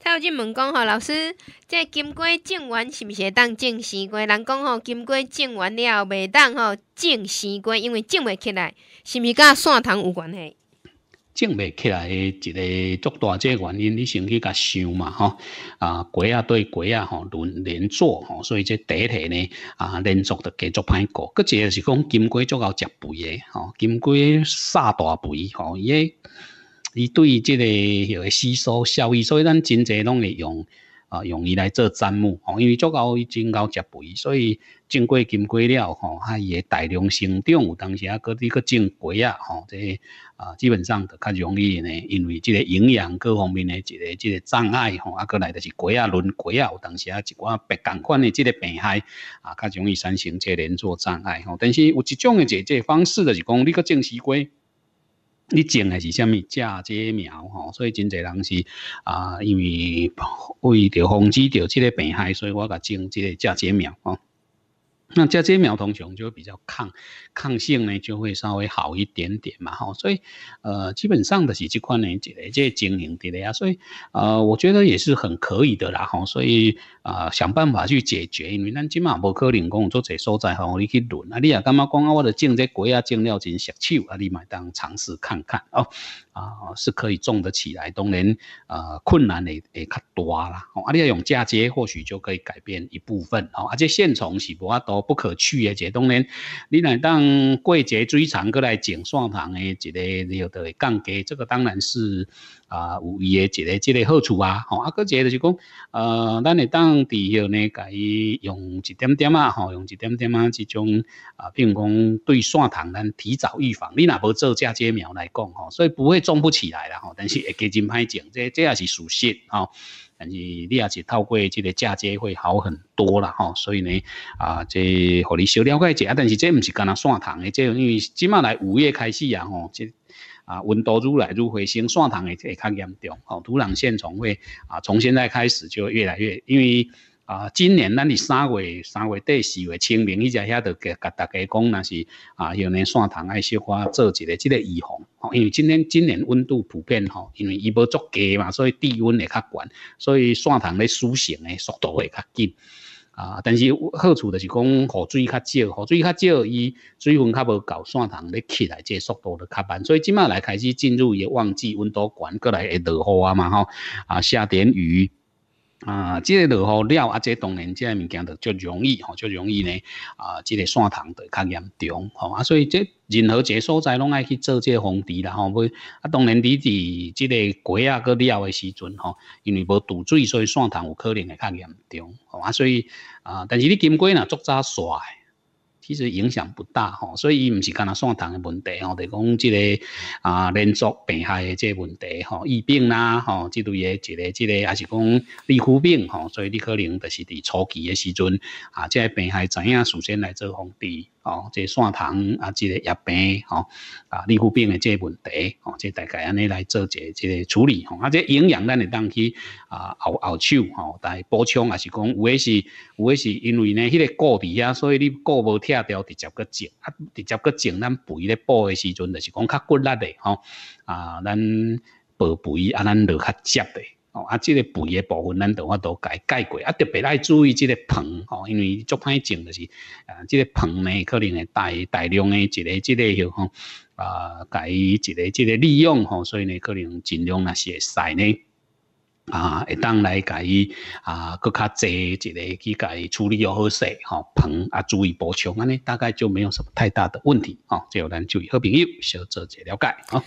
他有进问讲吼，老师，这金瓜种完是毋是会当种西瓜？人讲吼，金瓜种完了袂当吼种西瓜，因为种袂起来，是毋是甲蒜塘有关系？种袂起来，一个足大这个原因，你先去甲想嘛吼。啊，瓜啊对瓜啊吼，轮连作吼，所以这一题呢啊连续着继续歹过。搁一个是讲金瓜足够食肥的吼，金瓜撒大肥吼，伊。伊对即个许吸收效益，所以咱真侪拢会用啊，用伊来做砧木吼，因为做伊真够食肥，所以种过金贵了吼，啊伊也大量生长。有当时啊，各地去种鸡啊吼，即、个啊基本上就较容易呢。因为即个营养各方面呢，一个即个障碍吼，啊，过来就是鸡啊轮鸡啊，有当时啊一寡别共款的即个病害啊，较容易产生即个连作障碍吼。但是有一种的解决方式就是讲，你去种脐瓜。你种的是啥物？嫁接苗吼？所以真侪人是啊，因为为着防止着即个病害，所以我甲种即个嫁接苗吼。那嫁接苗同种就会比较抗，抗性呢就会稍微好一点点嘛吼，所以呃基本上的这几块呢，这这经营的呀，所以呃我觉得也是很可以的啦吼，所以啊想办法去解决，因为咱今嘛无可能工做这所在吼，你去轮啊，你也干嘛讲啊我的种这鬼啊，种料真少手啊，你买单尝试看看哦，啊是可以种得起来，当然啊困难也也较大啦，啊你要用嫁接或许就可以改变一部分哦，而且线虫是不啊多。不可去也解冻呢，你来当季节最长过来剪蒜糖的，一个你有的降低，这个当然是啊，有伊的，一个这个好处啊。吼，啊，个节就是讲，呃，咱你当地后呢，甲伊用一点点啊，吼，用一点点啊，这种啊，比如讲对蒜糖咱提早预防，你若不做嫁接苗来讲，吼，所以不会种不起来了，吼，但是会结真歹种，这这也是属实啊。但是你也是透过这个嫁接会好很多啦，哈，所以呢啊，这互你小了解一下。但是这不是干那蒜糖的，这因为即码来五月开始啊吼，这啊温度愈来愈回升，蒜糖会会更严重。好，土壤线虫会啊，从现在开始就越来越，因为。啊，今年咱是三月三月底四月清明，伊在遐着给甲大家讲，那是啊，迄个线虫爱小可做一下即个预防。吼，因为今天今年温度普遍吼，因为伊无足低嘛，所以低温会较悬，所以线虫咧苏醒诶速度会较紧。啊，但是好处就是讲，雨水较少，雨水较少，伊水分较无够，线虫咧起来这速度就较慢。所以即马来开始进入个旺季，温度悬过来会落雨啊嘛吼，啊下点雨。啊，即个落雨了，啊，即当然，即个物件就足容易吼，较容易呢。啊，即个线虫的较严重吼，啊，所以即任何一个所在拢爱去做即个防治啦吼。啊，当然，你伫即个改啊个了的时阵吼，因为无堵水，所以线虫有可能会较严重。啊，所以啊，但是你经过若足早煞。其实影响不大，吼，所以伊毋是干那算糖嘅问题，吼，就讲即个啊连续病害的即个问题，吼，疫病啦，吼，即都的一个即个，还是讲皮肤病，吼，所以你可能就是伫初期的时阵，啊，即病害怎样，首先来做防治。哦，即个线糖啊，即个叶病吼，啊，皮肤病的即个问题，哦，即大概安尼来做一个即个处理吼。啊，即营养咱会当去啊，后后手吼，来补充也是讲，有诶是，有诶是因为呢，迄个谷伫啊，所以你谷无拆掉，直接个整啊，直接个整咱肥咧补诶时阵，就是讲较骨力的吼。啊，咱补肥啊，咱就较接的。哦啊，这个肥的部分，咱都法都改改过，啊，特别爱注意这个棚，哦，因为足歹种就是，啊，这个棚呢，可能会带大量的一个、这个吼，啊，加以一个、这个利用，吼，所以呢，可能尽量那些晒呢，啊，当来甲伊啊，搁较济一个去甲伊处理又好势吼，棚啊，注意补充安尼大概就没有什么太大的问题，哦，最后咱就以好朋友，小做些了解，哦。